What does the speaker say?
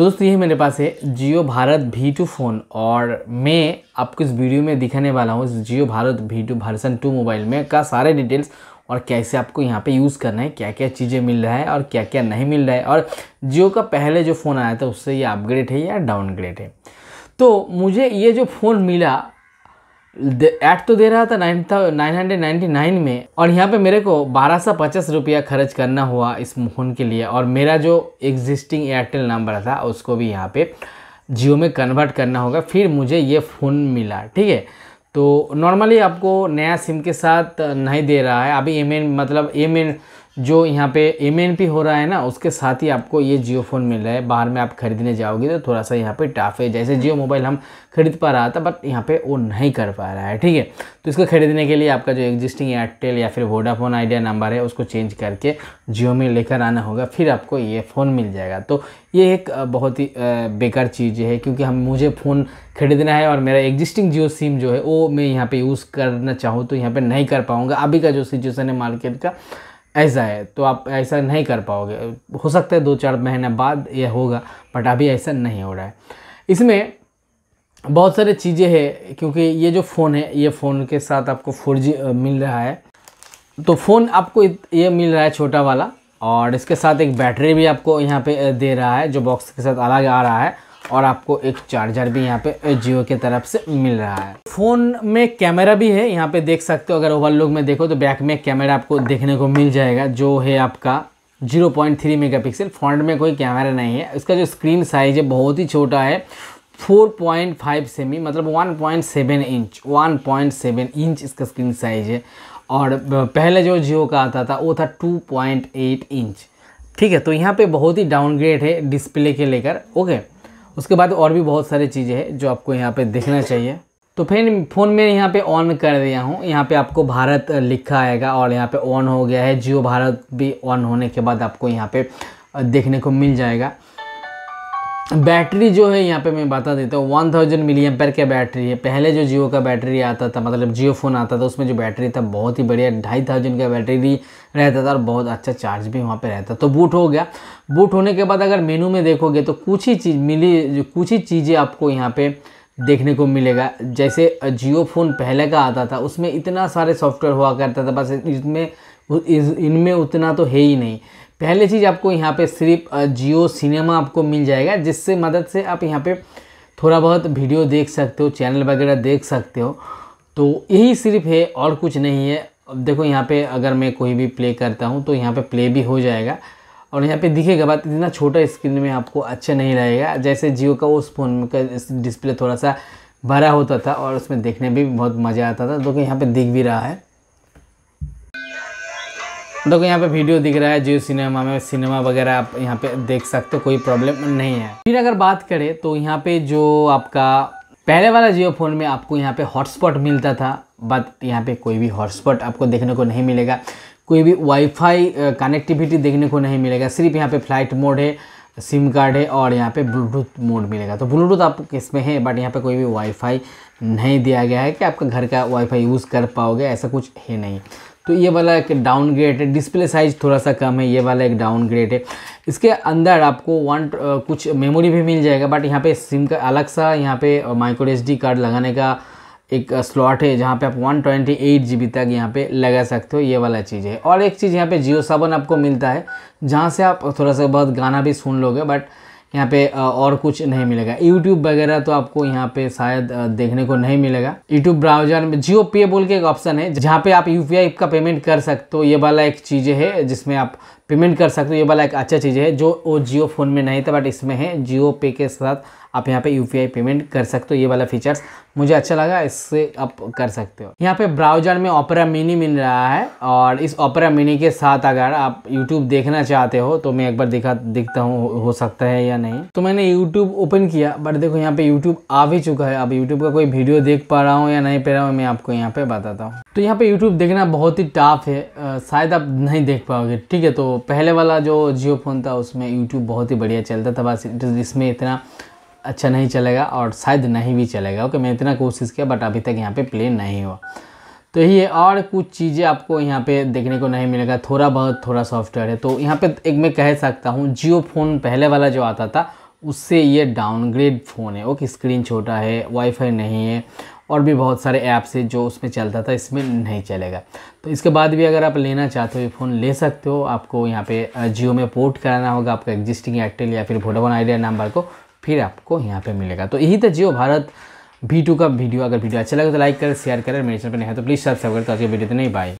तो दोस्तों ये मेरे पास है जियो भारत भी टू फ़ोन और मैं आपको इस वीडियो में दिखाने वाला हूँ इस जियो भारत भी टू वर्सन टू मोबाइल में का सारे डिटेल्स और कैसे आपको यहाँ पे यूज़ करना है क्या क्या चीज़ें मिल रहा है और क्या क्या नहीं मिल रहा है और जियो का पहले जो फ़ोन आया था उससे ये अपग्रेड है या डाउनग्रेड है तो मुझे ये जो फ़ोन मिला ऐड तो दे रहा था नाइन था नाइन हंड्रेड नाइन्टी नाइन में और यहाँ पे मेरे को बारह सौ पचास रुपया खर्च करना हुआ इस फ़ोन के लिए और मेरा जो एग्जिस्टिंग एयरटेल नंबर था उसको भी यहाँ पे जियो में कन्वर्ट करना होगा फिर मुझे ये फ़ोन मिला ठीक है तो नॉर्मली आपको नया सिम के साथ नहीं दे रहा है अभी एम मतलब एम जो यहाँ पे एम हो रहा है ना उसके साथ ही आपको ये जियो फ़ोन मिल रहा है बाहर में आप खरीदने जाओगे तो थोड़ा सा यहाँ पे टाफ है जैसे जियो मोबाइल हम खरीद पा रहा था बट यहाँ पे वो नहीं कर पा रहा है ठीक है तो इसको खरीदने के लिए आपका जो एग्जिस्टिंग एयरटेल या फिर वोडाफोन आइडिया नंबर है उसको चेंज करके जियो में लेकर आना होगा फिर आपको ये फ़ोन मिल जाएगा तो ये एक बहुत ही बेकार चीज़ है क्योंकि हम मुझे फ़ोन खरीदना है और मेरा एग्जिस्टिंग जियो सिम जो है वो मैं यहाँ पर यूज़ करना चाहूँ तो यहाँ पर नहीं कर पाऊँगा अभी का जो सिचुएसन है मार्केट का ऐसा है तो आप ऐसा नहीं कर पाओगे हो सकता है दो चार महीने बाद यह होगा बट अभी ऐसा नहीं हो रहा है इसमें बहुत सारे चीज़ें हैं क्योंकि ये जो फ़ोन है ये फ़ोन के साथ आपको फोर मिल रहा है तो फ़ोन आपको ये मिल रहा है छोटा वाला और इसके साथ एक बैटरी भी आपको यहाँ पे दे रहा है जो बॉक्स के साथ अलग आ रहा है और आपको एक चार्जर भी यहाँ पे जियो के तरफ से मिल रहा है फ़ोन में कैमरा भी है यहाँ पे देख सकते हो अगर ओवरलुक में देखो तो बैक में कैमरा आपको देखने को मिल जाएगा जो है आपका 0.3 मेगापिक्सल फ्रंट में कोई कैमरा नहीं है इसका जो स्क्रीन साइज है बहुत ही छोटा है 4.5 सेमी मतलब 1.7 इंच 1.7 इंच इसका स्क्रीन साइज है और पहले जो जियो का आता था वो था 2.8 इंच ठीक है तो यहाँ पे बहुत ही डाउनग्रेड है डिस्प्ले के लेकर ओके उसके बाद और भी बहुत सारी चीज़ें हैं जो आपको यहाँ पे देखना चाहिए तो फिर फ़ोन में यहाँ पे ऑन कर दिया हूँ यहाँ पे आपको भारत लिखा आएगा और यहाँ पे ऑन हो गया है जियो भारत भी ऑन होने के बाद आपको यहाँ पे देखने को मिल जाएगा बैटरी जो है यहाँ पे मैं बता देता हूँ वन थाउजेंड मिली एम्पेयर की बैटरी है पहले जो जियो का बैटरी आता था मतलब जियो फ़ोन आता था उसमें जो बैटरी था बहुत ही बढ़िया ढाई थाउजेंड का बैटरी भी रहता था और बहुत अच्छा चार्ज भी वहाँ पे रहता तो बूट हो गया बूट होने के बाद अगर मेनू में देखोगे तो कुछ ही चीज़ मिली कुछ ही चीज़ें आपको यहाँ पर देखने को मिलेगा जैसे जियो फ़ोन पहले का आता था उसमें इतना सारे सॉफ्टवेयर हुआ करता था बस इसमें इनमें उतना तो है ही नहीं पहले चीज़ आपको यहाँ पे सिर्फ जियो सिनेमा आपको मिल जाएगा जिससे मदद से आप यहाँ पे थोड़ा बहुत वीडियो देख सकते हो चैनल वगैरह देख सकते हो तो यही सिर्फ है और कुछ नहीं है अब देखो यहाँ पे अगर मैं कोई भी प्ले करता हूँ तो यहाँ पे प्ले भी हो जाएगा और यहाँ पे दिखेगा बात इतना छोटा स्क्रीन में आपको अच्छा नहीं रहेगा जैसे जियो का उस फ़ोन का डिस्प्ले थोड़ा सा भरा होता था और उसमें देखने में भी बहुत मज़ा आता था देखो यहाँ पर दिख भी रहा है देखो यहाँ पे वीडियो दिख रहा है जियो सिनेमा में सिनेमा वगैरह आप यहाँ पे देख सकते हो कोई प्रॉब्लम नहीं है फिर अगर बात करें तो यहाँ पे जो आपका पहले वाला जियो फ़ोन में आपको यहाँ पे हॉटस्पॉट मिलता था बट यहाँ पे कोई भी हॉटस्पॉट आपको देखने को नहीं मिलेगा कोई भी वाईफाई कनेक्टिविटी देखने को नहीं मिलेगा सिर्फ यहाँ पे फ्लाइट मोड है सिम कार्ड है और यहाँ पे ब्लूटूथ मोड मिलेगा तो ब्लूटूथ आप इसमें है बट यहाँ पे कोई भी वाईफाई नहीं दिया गया है कि आपका घर का वाईफाई यूज़ कर पाओगे ऐसा कुछ है नहीं तो ये वाला एक डाउनग्रेड है डिस्प्ले साइज थोड़ा सा कम है ये वाला एक डाउनग्रेड है इसके अंदर आपको वन uh, कुछ मेमोरी भी मिल जाएगा बट यहाँ पे सिम का अलग सा यहाँ पे माइक्रो एस कार्ड लगाने का एक स्लॉट uh, है जहाँ पे आप one twenty eight G B तक यहाँ पे लगा सकते हो ये वाला चीज़ है और एक चीज़ यहाँ पे जियो सावन आपको मिलता है जहाँ से आप थोड़ा सा बहुत गाना भी सुन लोगे बट यहाँ पे और कुछ नहीं मिलेगा यूट्यूब वगैरह तो आपको यहाँ पे शायद देखने को नहीं मिलेगा यूट्यूब ब्राउजर में जियो पे बोल के एक ऑप्शन है जहाँ पे आप यू का पेमेंट कर सकते हो ये वाला एक चीज़ है जिसमें आप पेमेंट कर सकते हो ये वाला एक अच्छा चीज़ है जो वो जियो फ़ोन में नहीं था बट इसमें है जियो पे के साथ आप यहाँ पे आई पेमेंट कर सकते हो ये वाला फीचर्स मुझे अच्छा लगा इससे आप कर सकते हो यहाँ पे ब्राउजर में ओपरा मिनी मिल रहा है और इस ओपरा मिनी के साथ अगर आप यूट्यूब देखना चाहते हो तो मैं एक बार दिखा दिखता हूँ हो सकता है या नहीं तो मैंने यूट्यूब ओपन किया बट देखो यहाँ पे यूट्यूब आ भी चुका है अब यूट्यूब का कोई वीडियो देख पा रहा हूँ या नहीं पा रहा हूँ मैं आपको यहाँ पे बताता हूँ तो यहाँ पे यूट्यूब देखना बहुत ही टफ है शायद आप नहीं देख पाओगे ठीक है तो पहले वाला जो जियो फ़ोन था उसमें यूट्यूब बहुत ही बढ़िया चलता था बस इसमें इतना अच्छा नहीं चलेगा और शायद नहीं भी चलेगा ओके मैं इतना कोशिश किया बट अभी तक यहाँ पे प्ले नहीं हुआ तो ये और कुछ चीज़ें आपको यहाँ पे देखने को नहीं मिलेगा थोड़ा बहुत थोड़ा सॉफ्टवेयर है तो यहाँ पे एक मैं कह सकता हूँ जियो फ़ोन पहले वाला जो आता था उससे ये डाउनग्रेड फ़ोन है ओके स्क्रीन छोटा है वाईफाई नहीं है और भी बहुत सारे ऐप्स है जो उसमें चलता था इसमें नहीं चलेगा तो इसके बाद भी अगर आप लेना चाहते हो ये फ़ोन ले सकते हो आपको यहाँ पे जियो में पोर्ट कराना होगा आपका एग्जिस्टिंग एयरटेल या फिर वोडाफोन आइडिया नंबर को फिर आपको यहाँ पर मिलेगा तो यही था जियो भारत वी का वीडियो अगर वीडियो अच्छा लगे तो लाइक करें शेयर करें मेरे चैनल पर नहीं है तो प्लीज़ सब्सक्राइब करें तो वीडियो तो नहीं बाई